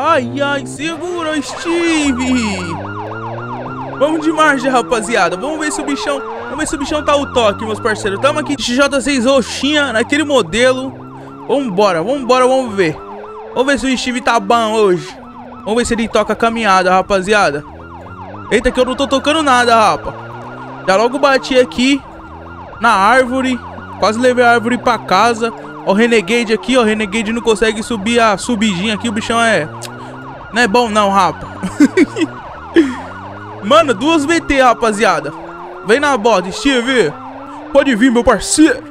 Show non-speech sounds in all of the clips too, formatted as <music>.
Ai, ai, segura, Steve! Vamos de margem, né, rapaziada. Vamos ver se o bichão... Vamos ver se o bichão tá o toque, meus parceiros. Tamo aqui de J6 roxinha, naquele modelo. Vambora, vambora, vamos ver. Vamos ver se o Steve tá bom hoje. Vamos ver se ele toca a caminhada, rapaziada. Eita, que eu não tô tocando nada, rapa. Já logo bati aqui na árvore. Quase levei a árvore pra casa. Ó o Renegade aqui, ó. O Renegade não consegue subir a subidinha aqui. O bichão é... Não é bom não, rapa. <laughs> Mano, duas VT, rapaziada. Vem na borda, Steve. Pode vir, meu parceiro.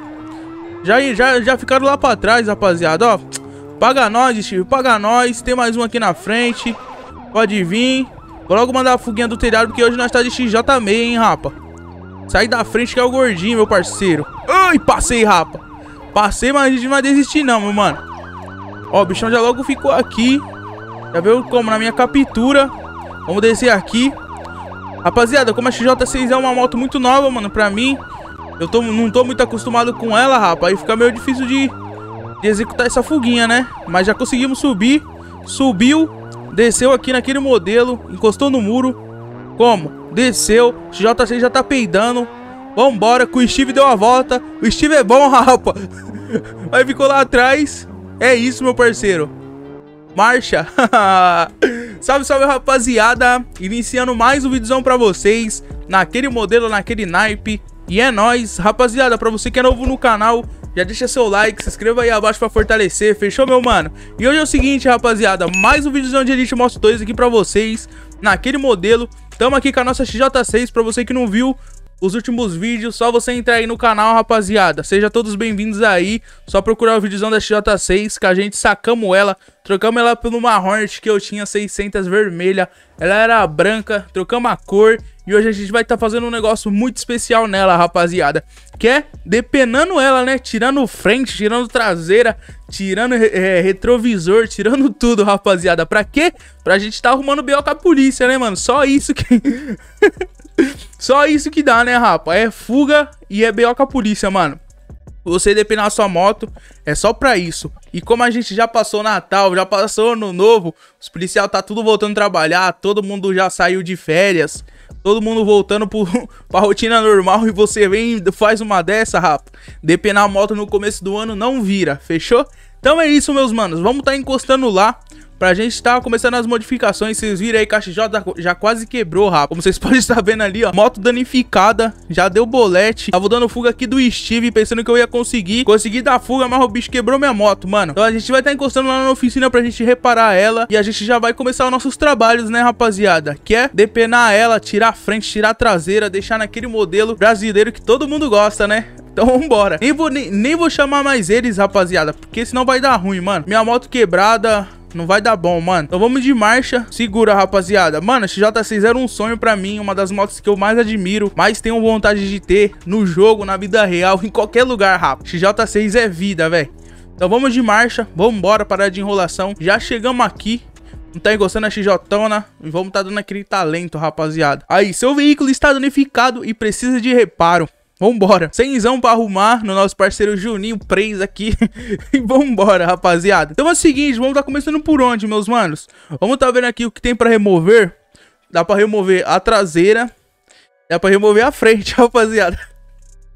Já, já, já ficaram lá pra trás, rapaziada, ó. Paga nós, Steve. Paga nós. Tem mais um aqui na frente. Pode vir. Vou logo mandar a fuguinha do telhado, porque hoje nós tá de XJ meio, hein, rapa. Sai da frente que é o gordinho, meu parceiro. Ai, passei, rapa. Passei, mas a gente não vai desistir não, meu mano. Ó, o bichão já logo ficou aqui. Já viu como? Na minha captura. Vamos descer aqui. Rapaziada, como a XJ6 é uma moto muito nova, mano, pra mim. Eu tô, não tô muito acostumado com ela, rapaz. Aí fica meio difícil de, de executar essa fuguinha, né? Mas já conseguimos subir. Subiu. Desceu aqui naquele modelo. Encostou no muro. Como? Desceu. XJ6 já tá peidando. Vambora, que o Steve deu uma volta. O Steve é bom, <laughs> rapa. Aí ficou lá atrás. É isso, meu parceiro. Marcha. <laughs> salve, salve, rapaziada. Iniciando mais um videozão pra vocês. Naquele modelo, naquele naipe. E é nóis. Rapaziada, pra você que é novo no canal, já deixa seu like, se inscreva aí abaixo pra fortalecer, fechou, meu mano? E hoje é o seguinte, rapaziada, mais um videozão de Elite mostro 2 aqui pra vocês, naquele modelo. Tamo aqui com a nossa XJ6, pra você que não viu, os últimos vídeos, só você entrar aí no canal, rapaziada. Sejam todos bem-vindos aí. Só procurar o videozão da XJ6, que a gente sacamos ela. Trocamos ela por uma Hornet que eu tinha 600 vermelha. Ela era branca, trocamos a cor. E hoje a gente vai estar tá fazendo um negócio muito especial nela, rapaziada. Que é depenando ela, né? Tirando frente, tirando traseira, tirando é, retrovisor, tirando <laughs> tudo, rapaziada. Pra quê? Pra gente estar tá arrumando BO com a polícia, né, mano? Só isso que... <laughs> Só isso que dá, né, rapa? É fuga e é BO com a polícia, mano. Você depender a sua moto é só pra isso. E como a gente já passou Natal, já passou Ano Novo, os policiais tá tudo voltando a trabalhar, todo mundo já saiu de férias, todo mundo voltando pro, <laughs> pra rotina normal e você vem e faz uma dessa, rapa. Depenar a moto no começo do ano não vira, fechou? Então é isso, meus manos. Vamos tá encostando lá. Pra gente estar tá começando as modificações, vocês viram aí, caixa J já quase quebrou, rapaz. Como vocês <laughs> podem estar vendo ali, ó, moto danificada, já deu bolete. Tava dando fuga aqui do Steve, pensando que eu ia conseguir. Consegui dar fuga, mas o bicho quebrou minha moto, mano. Então a gente vai estar tá encostando lá na oficina pra gente reparar ela. E a gente já vai começar os nossos trabalhos, né, rapaziada? Que é depenar ela, tirar a frente, tirar a traseira, deixar naquele modelo brasileiro que todo mundo gosta, né? Então vambora. Nem vou, nem, nem, vou chamar mais eles, rapaziada, porque senão vai dar ruim, mano. Minha moto quebrada, não vai dar bom, mano. Então vamos de marcha. Segura, rapaziada. Mano, a XJ6 era um sonho pra mim, uma das motos que eu mais admiro, mas tenho vontade de ter no jogo, na vida real, <laughs> em qualquer lugar, rapaz. XJ6 é vida, velho. Então vamos de marcha, vamos embora, parar de enrolação. Já chegamos aqui, não tá encostando a XJona né? e vamos tá dando aquele talento, rapaziada. Aí, seu veículo está danificado e precisa de reparo. Vambora. zão pra arrumar no nosso parceiro Juninho Preis aqui. <laughs> e vambora, rapaziada. Então é o seguinte, vamos tá começando por onde, meus manos? Vamos tá vendo aqui o que tem pra remover. Dá pra remover a traseira. Dá pra remover a frente, <laughs> rapaziada.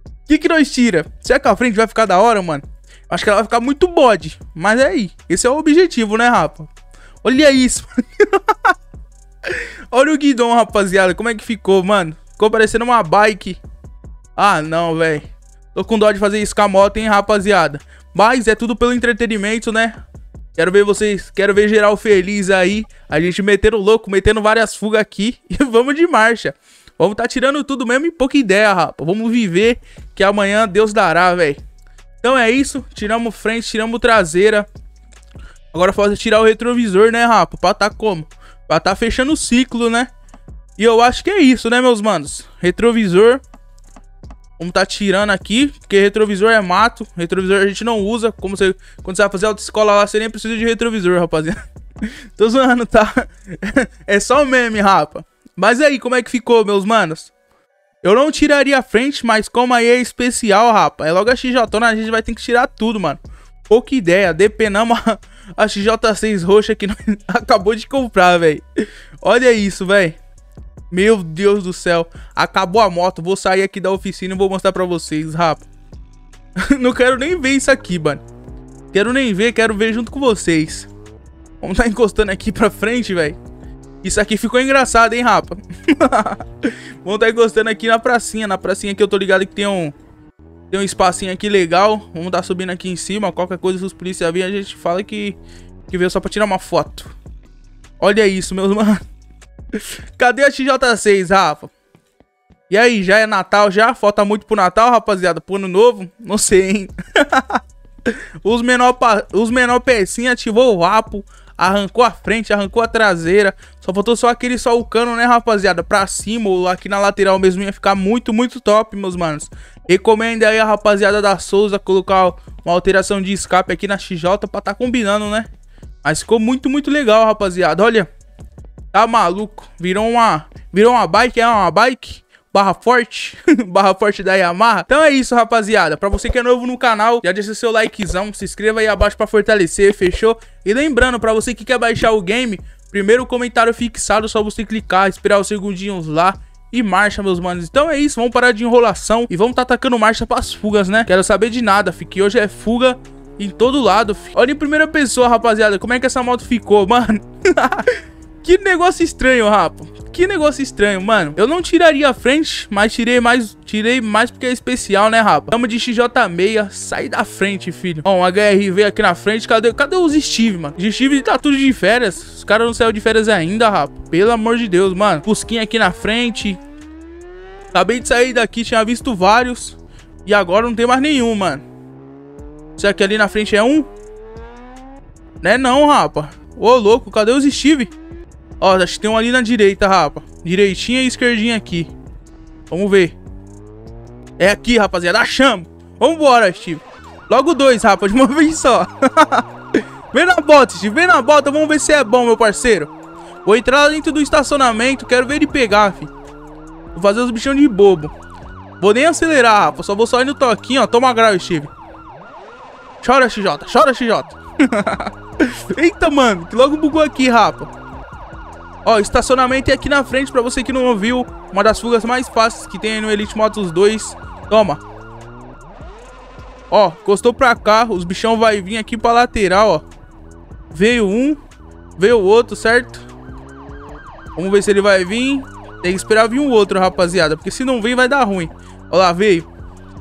O que que nós tira? Será que a frente vai ficar da hora, mano? Acho que ela vai ficar muito bode. Mas é aí. Esse é o objetivo, né, rapa? Olha isso. <laughs> Olha o guidão, rapaziada. Como é que ficou, mano? Ficou parecendo uma bike. Ah, não, velho. Tô com dó de fazer isso com a moto, hein, rapaziada. Mas é tudo pelo entretenimento, né? Quero ver vocês, quero ver geral feliz aí. A gente metendo louco, metendo várias fugas aqui. <laughs> E vamos de marcha. Vamos tá tirando tudo mesmo e pouca ideia, rapa. Vamos viver, que amanhã Deus dará, velho. Então é isso. Tiramos frente, tiramos traseira. Agora falta tirar o retrovisor, né, rapa? Pra tá como? Pra tá fechando o ciclo, né? E eu acho que é isso, né, meus manos? Retrovisor, Vamos tá tirando aqui, porque retrovisor é mato. Retrovisor a gente não usa. Como você, quando você vai fazer autoescola lá, você nem precisa de retrovisor, rapaziada. <laughs> Tô zoando, tá? <laughs> é só meme, rapa. Mas aí, como é que ficou, meus manos? Eu não tiraria a frente, mas como aí é especial, rapa. É logo a XJ, né? a gente vai ter que tirar tudo, mano. Pouca ideia, depenamos a, a XJ6 roxa que <laughs> acabou de comprar, velho. Olha isso, velho. Meu Deus do céu, acabou a moto, vou sair aqui da oficina e vou mostrar pra vocês, rapa. <laughs> Não quero nem ver isso aqui, mano. Quero nem ver, quero ver junto com vocês. Vamos tá encostando aqui pra frente, velho. Isso aqui ficou engraçado, hein, rapa. <laughs> Vamos tá encostando aqui na pracinha. Na pracinha que eu tô ligado que tem um... Tem um espacinho aqui legal. Vamos tá subindo aqui em cima. Qualquer coisa, se os policiais virem, a gente fala que... Que veio só pra tirar uma foto. Olha isso, meus <laughs> mano. Cadê a XJ6, Rafa? E aí, já é Natal já? Falta muito pro Natal, rapaziada? Pro ano novo? Não sei, hein? <laughs> os menor, os menor pecinha ativou o vapo, arrancou a frente, arrancou a traseira. Só faltou só aquele só o cano, né, rapaziada? Pra cima ou aqui na lateral mesmo ia ficar muito, muito top, meus manos. Recomendo aí a rapaziada da Souza colocar uma alteração de escape aqui na XJ pra tá combinando, né? Mas ficou muito, muito legal, rapaziada. Olha, Tá maluco? Virou uma, virou uma bike, é uma bike? barra forte, <laughs> barra forte da Yamaha. Então é isso, rapaziada. Pra você que é novo no canal, já deixa seu likezão, se inscreva aí abaixo pra fortalecer, fechou? E lembrando, pra você que quer baixar o game, primeiro comentário fixado, só você clicar, esperar os segundinhos lá. E marcha, meus manos. Então é isso, vamos parar de enrolação e vamos tá atacando marcha pras fugas, né? Quero saber de nada, fi, que hoje é fuga em todo lado, fi. Olha em primeira pessoa, rapaziada, como é que essa moto ficou, mano. <laughs> Que negócio estranho, rapa. Que negócio estranho, mano. Eu não tiraria a frente, mas tirei mais, tirei mais porque é especial, né, rapa? Tamo de XJ6, sai da frente, filho. Ó, um HR veio aqui na frente, cadê, cadê os Steve, mano? Os Steve tá tudo de férias, os caras não saíram de férias ainda, rapa. Pelo amor de Deus, mano. Fusquinha aqui na frente. Acabei de sair daqui, tinha visto vários. E agora não tem mais nenhum, mano. Será que ali na frente é um? Né não, é rapa. Ô, louco, cadê os Steve? Ó, acho que tem um ali na direita, rapa. Direitinha e esquerdinha aqui. Vamos ver. É aqui, rapaziada. Achamos. Vambora, Steve. Logo dois, rapa, de uma <laughs> vez só. <laughs> vem na bota, Steve. Vem na bota. Vamos ver se é bom, meu parceiro. Vou entrar dentro do estacionamento. Quero ver ele pegar, fi. Vou fazer os bichão de bobo. Vou nem acelerar, rapa. Só vou só ir no toquinho, ó. Toma grau, Steve. Chora, XJ. Chora, XJ. <laughs> Eita, mano. Que logo bugou aqui, rapa. Ó, estacionamento é aqui na frente pra você que não ouviu. Uma das fugas mais fáceis que tem é no Elite Motos 2. Toma. Ó, encostou pra cá. Os bichão vai vir aqui pra lateral, ó. Veio um. Veio o outro, certo? Vamos ver se ele vai vir. Tem que esperar vir um outro, rapaziada. Porque se não vir, vai dar ruim. Ó lá, veio.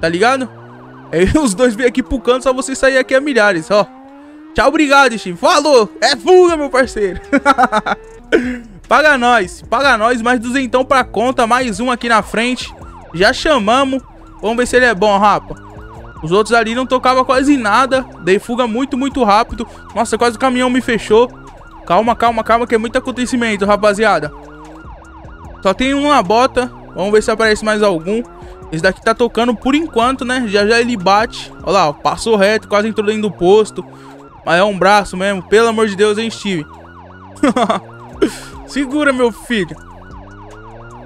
Tá ligado? <laughs> Aí os dois vêm aqui pro canto, só você sair aqui a milhares, ó. Tchau, obrigado, Steve. Falou! É fuga, meu parceiro! <laughs> Paga nós, paga nós, mais duzentão pra conta, mais um aqui na frente. Já chamamos, vamos ver se ele é bom, rapa. Os outros ali não tocavam quase nada, dei fuga muito, muito rápido. Nossa, quase o caminhão me fechou. Calma, calma, calma, que é muito acontecimento, rapaziada. Só tem um na bota, vamos ver se aparece mais algum. Esse daqui tá tocando por enquanto, né? Já já ele bate. Olha lá, passou reto, quase entrou dentro do posto. Mas é um braço mesmo, pelo amor de Deus, hein, Steve? <laughs> Segura, meu filho.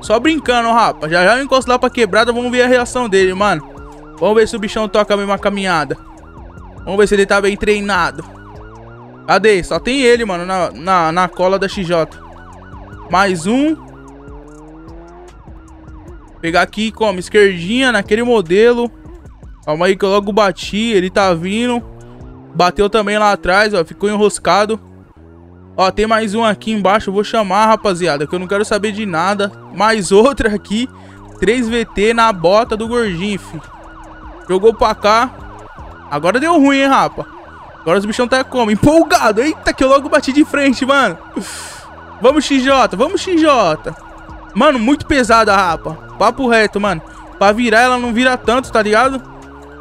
Só brincando, rapa. Já já eu encosto lá pra quebrada, vamos ver a reação dele, mano. Vamos ver se o bichão toca a mesma caminhada. Vamos ver se ele tá bem treinado. Cadê? Só tem ele, mano, na, na, na cola da XJ. Mais um. Pegar aqui, como? Esquerdinha, naquele modelo. Calma aí que eu logo bati, ele tá vindo. Bateu também lá atrás, ó, ficou enroscado. Ó, tem mais um aqui embaixo, eu vou chamar, rapaziada, que eu não quero saber de nada. Mais <laughs> outra aqui, 3VT na bota do gordinho, fi. Jogou pra cá. Agora deu ruim, hein, rapa. Agora os bichão tá como? Empolgado. Eita, que eu logo bati de frente, mano. Vamos, XJ, vamos, XJ. Mano, muito pesada a rapa. Papo reto, mano. Pra virar, ela não vira tanto, tá ligado?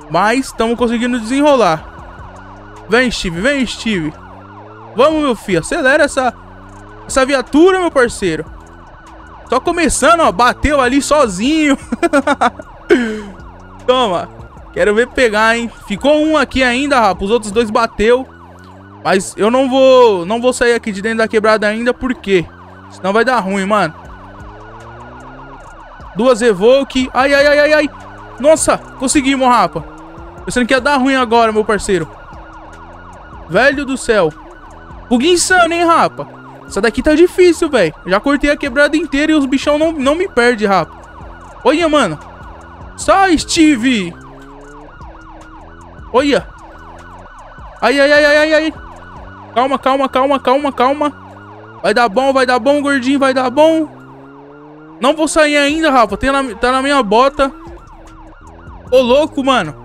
Mas estamos conseguindo desenrolar. Vem, Steve, vem, Steve. Vamos, meu filho. Acelera essa, essa viatura, meu parceiro. Só começando, ó. Bateu ali sozinho. <laughs> Toma. Quero ver pegar, hein. Ficou um aqui ainda, rapaz. Os outros dois bateu. Mas eu não vou, não vou sair aqui de dentro da quebrada ainda, porque Senão vai dar ruim, mano. Duas Evoke. Ai, ai, ai, ai, ai. Nossa, conseguimos, rapa. Pensando que ia dar ruim agora, meu parceiro. Velho do céu. Bug insano, hein, rapa? Essa daqui tá difícil, velho. Já cortei a quebrada inteira e os bichão não, não me perdem, rapa. Olha, mano. Só, Steve. Olha. Ai, ai, ai, ai, ai. Calma, calma, calma, calma, calma. Vai dar bom, vai dar bom, gordinho, vai dar bom. Não vou sair ainda, Rafa. Tem na, tá na minha bota. Ô, louco, mano.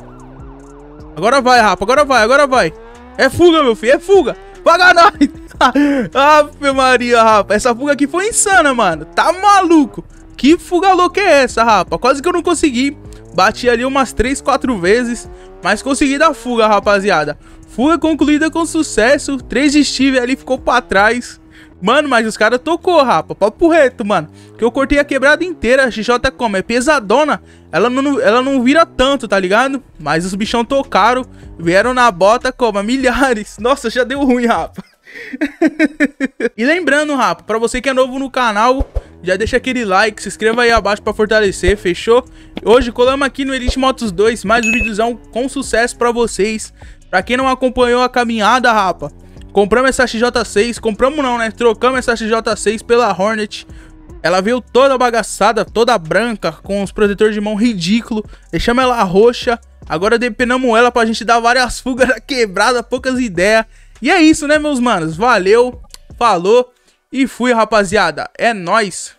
Agora vai, Rafa, agora vai, agora vai. É fuga, meu filho, é fuga. Paga nós! <laughs> Ave ah, Maria, rapaz. Essa fuga aqui foi insana, mano. Tá maluco? Que fuga louca é essa, rapaz? Quase que eu não consegui. Bati ali umas 3, 4 vezes, mas consegui dar fuga, rapaziada. Fuga concluída com sucesso. 3 de Steve ali ficou pra trás. Mano, mas os caras tocou, rapa. Papo reto, mano. Que eu cortei a quebrada inteira. A XJ é como é pesadona, ela não, ela não vira tanto, tá ligado? Mas os bichão tocaram, vieram na bota como milhares. <laughs> Nossa, já deu ruim, rapa. <laughs> e lembrando, rapa, pra você que é novo no canal, já deixa aquele like, se inscreva aí abaixo pra fortalecer, fechou? Hoje colamos aqui no Elite Motos 2, mais um vídeozão com sucesso pra vocês. Pra quem não acompanhou a caminhada, rapa, Compramos essa XJ6, compramos não, né? Trocamos essa XJ6 pela Hornet. Ela veio toda bagaçada, toda branca, com os protetores de mão ridículo. Deixamos ela roxa. Agora depenamos ela pra gente dar várias <laughs> fugas da quebrada, poucas ideias. E é isso, né, meus manos? Valeu, falou e fui, rapaziada. É nóis!